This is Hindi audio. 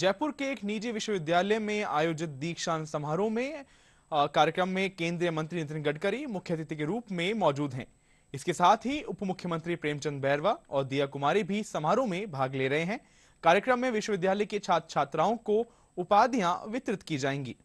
जयपुर के एक निजी विश्वविद्यालय में आयोजित दीक्षांत समारोह में कार्यक्रम में केंद्रीय मंत्री नितिन गडकरी मुख्य अतिथि के रूप में मौजूद हैं इसके साथ ही उप मुख्यमंत्री प्रेमचंद बैरवा और दिया कुमारी भी समारोह में भाग ले रहे हैं कार्यक्रम में विश्वविद्यालय के छात्र छात्राओं को उपाधियां वितरित की जाएंगी